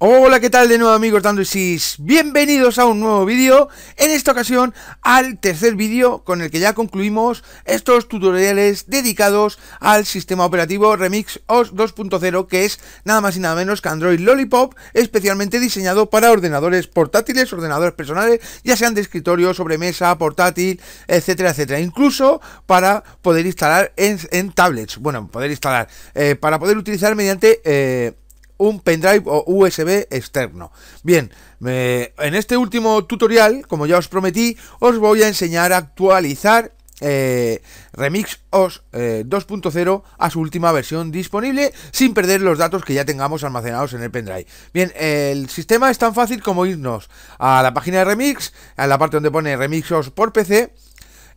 Hola, ¿qué tal de nuevo amigos Dandoisis? Bienvenidos a un nuevo vídeo, en esta ocasión al tercer vídeo con el que ya concluimos estos tutoriales dedicados al sistema operativo Remix OS 2.0 que es nada más y nada menos que Android Lollipop especialmente diseñado para ordenadores portátiles, ordenadores personales, ya sean de escritorio, sobremesa, portátil, etcétera, etcétera, incluso para poder instalar en, tablets, bueno, poder instalar, eh, para poder utilizar mediante... Eh, un pendrive o USB externo. Bien, en este último tutorial, como ya os prometí, os voy a enseñar a actualizar eh, Remix eh, OS 2.0 a su última versión disponible sin perder los datos que ya tengamos almacenados en el pendrive. Bien, el sistema es tan fácil como irnos a la página de Remix, a la parte donde pone Remix OS por PC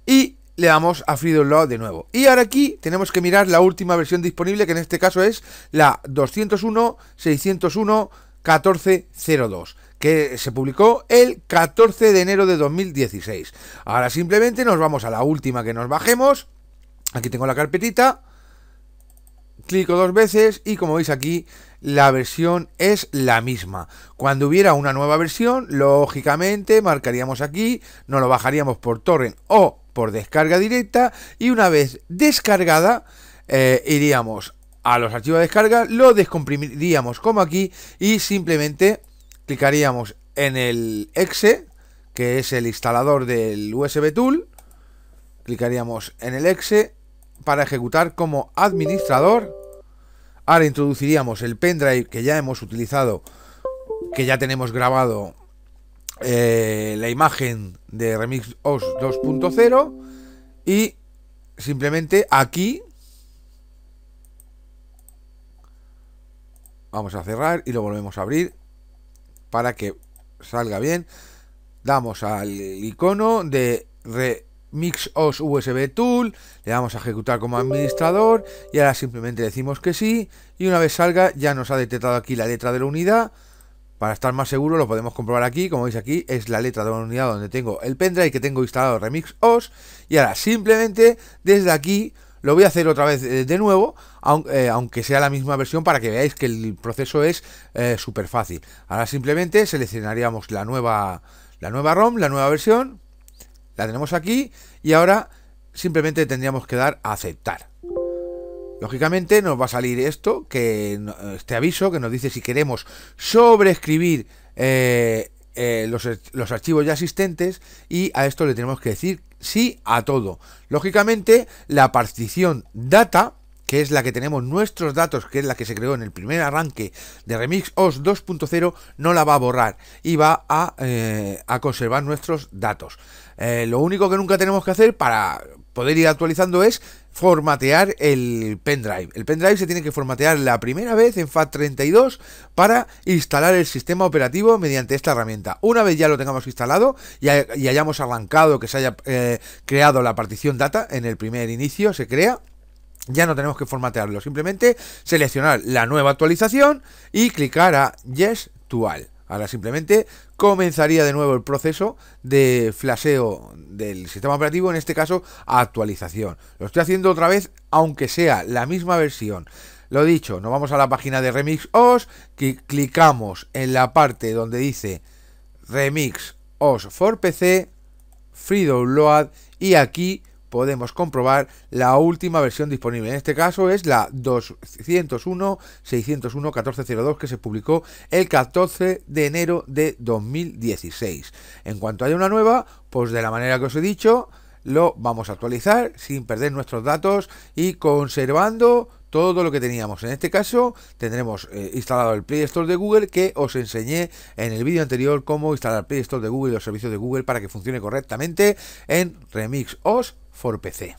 y le damos a Freedom de nuevo. Y ahora aquí tenemos que mirar la última versión disponible, que en este caso es la 201 que se publicó el 14 de enero de 2016. Ahora simplemente nos vamos a la última que nos bajemos. Aquí tengo la carpetita. Clico dos veces y como veis aquí la versión es la misma. Cuando hubiera una nueva versión, lógicamente marcaríamos aquí, No lo bajaríamos por torrent o por descarga directa y una vez descargada eh, iríamos a los archivos de descarga, lo descomprimiríamos como aquí y simplemente clicaríamos en el exe, que es el instalador del USB Tool, clicaríamos en el exe para ejecutar como administrador. Ahora introduciríamos el pendrive que ya hemos utilizado, que ya tenemos grabado eh, la imagen de Remix OS 2.0 y simplemente aquí vamos a cerrar y lo volvemos a abrir para que salga bien damos al icono de Remix OS USB Tool le damos a ejecutar como administrador y ahora simplemente decimos que sí y una vez salga ya nos ha detectado aquí la letra de la unidad para estar más seguro lo podemos comprobar aquí, como veis aquí es la letra de una unidad donde tengo el pendrive que tengo instalado Remix OS y ahora simplemente desde aquí lo voy a hacer otra vez eh, de nuevo, eh, aunque sea la misma versión, para que veáis que el proceso es eh, súper fácil. Ahora simplemente seleccionaríamos la nueva, la nueva ROM, la nueva versión, la tenemos aquí y ahora simplemente tendríamos que dar a aceptar. Lógicamente nos va a salir esto, que este aviso que nos dice si queremos sobreescribir eh, eh, e, los, archivos ya existentes y a esto le tenemos que decir sí a todo. Lógicamente la partición data, que es la que tenemos nuestros datos, que es la que se creó en el primer arranque de Remix OS 2.0, no la va a borrar y va a, eh, a conservar nuestros datos. lo único que nunca tenemos que hacer para poder ir actualizando es formatear el pendrive. El pendrive se tiene que formatear la primera vez en FAT32 para instalar el sistema operativo mediante esta herramienta. Una vez ya lo tengamos instalado y, hayamos arrancado que se haya eh, creado la partición data en el primer inicio, se crea. Ya no tenemos que formatearlo, simplemente seleccionar la nueva actualización y clicar a Yes to Ahora simplemente comenzaría de nuevo el proceso de flasheo del sistema operativo, en este caso actualización. Lo estoy haciendo otra vez, aunque sea la misma versión. Lo dicho, nos vamos a la página de Remix OS, clicamos en la parte donde dice Remix OS for PC, Free Download y aquí podemos comprobar la última versión disponible. En este caso es la 201-601-1402 que se publicó el 14 de enero de 2016. En cuanto haya una nueva, pues de la manera que os he dicho, lo vamos a actualizar sin perder nuestros datos y conservando todo lo que teníamos. En este caso tendremos eh, instalado el Play Store de Google que os enseñé en el vídeo anterior cómo instalar Play Store de Google y los servicios de Google para que funcione correctamente en Remix OS for PC.